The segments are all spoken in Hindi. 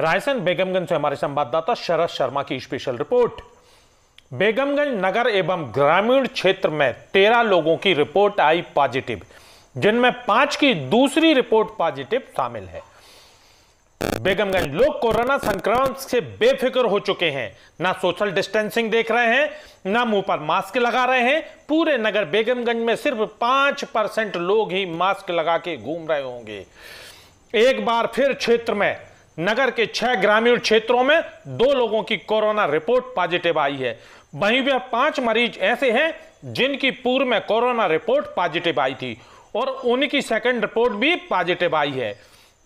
रायसेन बेगमगंज से हमारे संवाददाता शरद शर्मा की स्पेशल रिपोर्ट बेगमगंज नगर एवं ग्रामीण क्षेत्र में तेरह लोगों की रिपोर्ट आई पॉजिटिव जिनमें पांच की दूसरी रिपोर्ट पॉजिटिव शामिल है बेगमगंज लोग कोरोना संक्रमण से बेफिक्र हो चुके हैं ना सोशल डिस्टेंसिंग देख रहे हैं ना मुंह पर मास्क लगा रहे हैं पूरे नगर बेगमगंज में सिर्फ पांच परसेंट लोग ही मास्क लगा के घूम रहे होंगे एक बार फिर क्षेत्र में नगर के छह ग्रामीण क्षेत्रों में दो लोगों की कोरोना रिपोर्ट पॉजिटिव आई है वहीं वे पांच मरीज ऐसे हैं जिनकी पूर्व में कोरोना रिपोर्ट पॉजिटिव आई थी और उनकी सेकंड रिपोर्ट भी पॉजिटिव आई है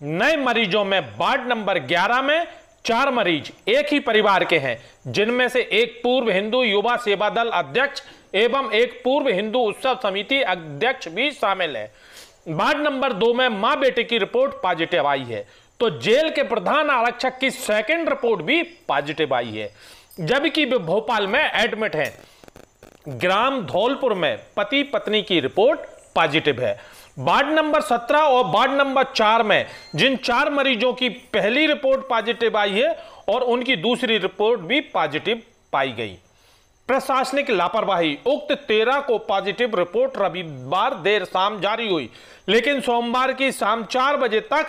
नए मरीजों में वार्ड नंबर 11 में चार मरीज एक ही परिवार के हैं जिनमें से एक पूर्व हिंदू युवा सेवा दल अध्यक्ष एवं एक पूर्व हिंदू उत्सव समिति अध्यक्ष भी शामिल है वार्ड नंबर दो में मां बेटे की रिपोर्ट पॉजिटिव आई है तो जेल के प्रधान आरक्षक की सेकंड रिपोर्ट भी पॉजिटिव आई है जबकि वे भोपाल में एडमिट हैं ग्राम धौलपुर में पति पत्नी की रिपोर्ट पॉजिटिव है वार्ड नंबर 17 और वार्ड नंबर 4 में जिन चार मरीजों की पहली रिपोर्ट पॉजिटिव आई है और उनकी दूसरी रिपोर्ट भी पॉजिटिव पाई गई प्रशासनिक लापरवाही उक्त तेरह को पॉजिटिव रिपोर्ट रविवार देर शाम जारी हुई लेकिन सोमवार की शाम चार बजे तक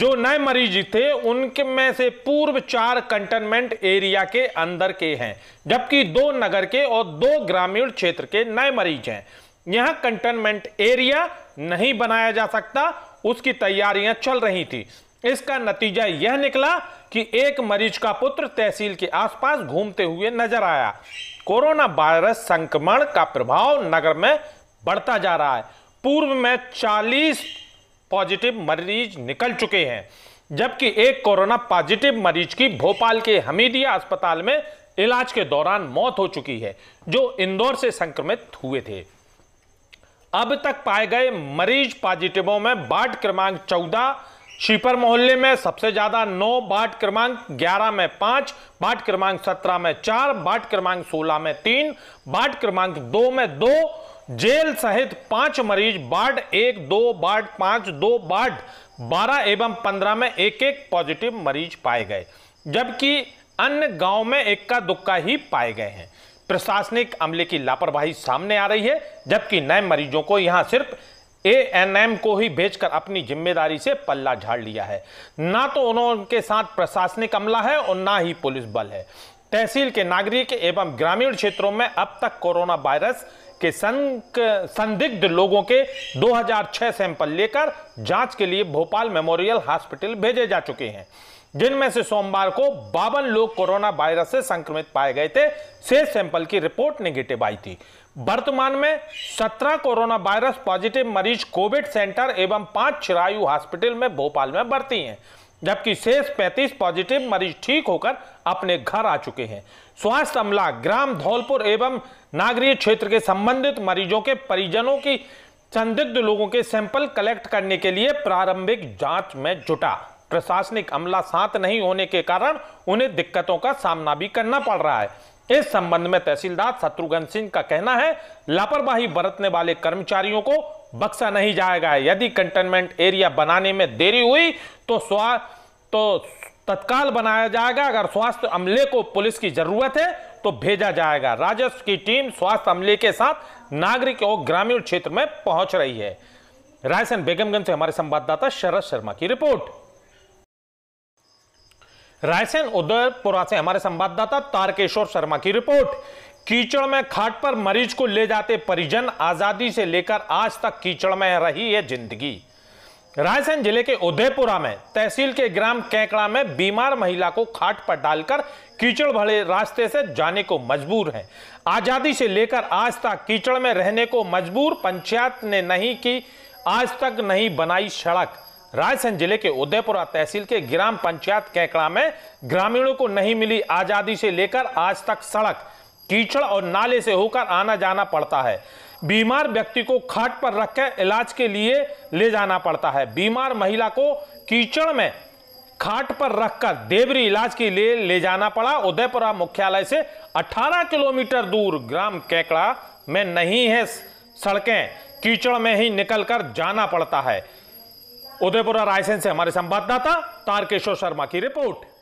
जो नए मरीज थे उनके में से पूर्व चार कंटेनमेंट एरिया के अंदर के हैं जबकि दो नगर के और दो ग्रामीण क्षेत्र के नए मरीज हैं यह कंटेनमेंट एरिया नहीं बनाया जा सकता उसकी तैयारियां चल रही थी इसका नतीजा यह निकला कि एक मरीज का पुत्र तहसील के आसपास घूमते हुए नजर आया कोरोना वायरस संक्रमण का प्रभाव नगर में बढ़ता जा रहा है पूर्व में 40 पॉजिटिव मरीज निकल चुके हैं जबकि एक कोरोना पॉजिटिव मरीज की भोपाल के हमीदिया अस्पताल में इलाज के दौरान मौत हो चुकी है जो इंदौर से संक्रमित हुए थे अब तक पाए गए मरीज पॉजिटिवों में वार्ड क्रमांक चौदह शिपर मोहल्ले में सबसे ज्यादा नौ बाट क्रमांक ग्यारह में पांच बाट क्रमांक सत्रह में चार बाट क्रमांक सोलह में तीन बाट क्रमांक दो में दो जेल सहित पांच मरीज बाढ़ एक दो बाढ़ पांच दो बाढ़ बारह एवं पंद्रह में एक एक पॉजिटिव मरीज पाए गए जबकि अन्य गांव में इक्का दुक्का ही पाए गए हैं प्रशासनिक अमले की लापरवाही सामने आ रही है जबकि नए मरीजों को यहां सिर्फ एएनएम को ही भेजकर अपनी जिम्मेदारी से पल्ला झाड़ लिया है ना तो उनके साथ प्रशासनिक अमला है और ना ही पुलिस बल है तहसील के नागरिक एवं ग्रामीण क्षेत्रों में अब तक कोरोना वायरस के संदिग्ध लोगों के 2006 सैंपल लेकर जांच के लिए भोपाल मेमोरियल हॉस्पिटल भेजे जा चुके हैं जिनमें से सोमवार को बावन लोग कोरोना वायरस से संक्रमित पाए गए थे शेष सैंपल की रिपोर्ट नेगेटिव आई थी वर्तमान में 17 कोरोना वायरस पॉजिटिव मरीज कोविड सेंटर एवं पांच चिरायु हॉस्पिटल में भोपाल में भर्ती हैं जबकि शेष 35 पॉजिटिव मरीज ठीक होकर अपने घर आ चुके हैं स्वास्थ्य अमला ग्राम धौलपुर एवं नागरीय क्षेत्र के संबंधित मरीजों के परिजनों की संदिग्ध लोगों के सैंपल कलेक्ट करने के लिए प्रारंभिक जांच में जुटा प्रशासनिक अमला साथ नहीं होने के कारण उन्हें दिक्कतों का सामना भी करना पड़ रहा है इस संबंध में तहसीलदार शत्रुघ्न सिंह का कहना है लापरवाही बरतने वाले कर्मचारियों को बक्सा नहीं जाएगा यदि कंटेनमेंट एरिया बनाने में देरी हुई तो स्वा तो तत्काल बनाया जाएगा अगर स्वास्थ्य अमले को पुलिस की जरूरत है तो भेजा जाएगा राजस्व की टीम स्वास्थ्य अमले के साथ नागरिक और ग्रामीण क्षेत्र में पहुंच रही है रायसेन बेगमगंज से हमारे संवाददाता शरद शर्मा की रिपोर्ट रायसेन उदयपुरा से हमारे संवाददाता तारकेश्वर शर्मा की रिपोर्ट कीचड़ में खाट पर मरीज को ले जाते परिजन आजादी से लेकर आज तक कीचड़ में रही है जिंदगी रायसेन जिले के उदयपुरा में तहसील के ग्राम कैकड़ा में बीमार महिला को खाट पर डालकर कीचड़ भरे रास्ते से जाने को मजबूर है आजादी से लेकर आज तक कीचड़ में रहने को मजबूर पंचायत ने नहीं की आज तक नहीं बनाई सड़क रायसेन जिले के उदयपुरा तहसील के ग्राम पंचायत कैकड़ा में ग्रामीणों को नहीं मिली आजादी से लेकर आज तक सड़क कीचड़ और नाले से होकर आना जाना पड़ता है बीमार व्यक्ति को खाट पर रखकर इलाज के लिए ले जाना पड़ता है बीमार महिला को कीचड़ में खाट पर रखकर देवरी इलाज के लिए ले जाना पड़ा उदयपुरा मुख्यालय से 18 किलोमीटर दूर ग्राम कैकड़ा में नहीं है सड़कें कीचड़ में ही निकलकर जाना पड़ता है उदयपुरा रायसेन से हमारे संवाददाता तारकेश्वर शर्मा की रिपोर्ट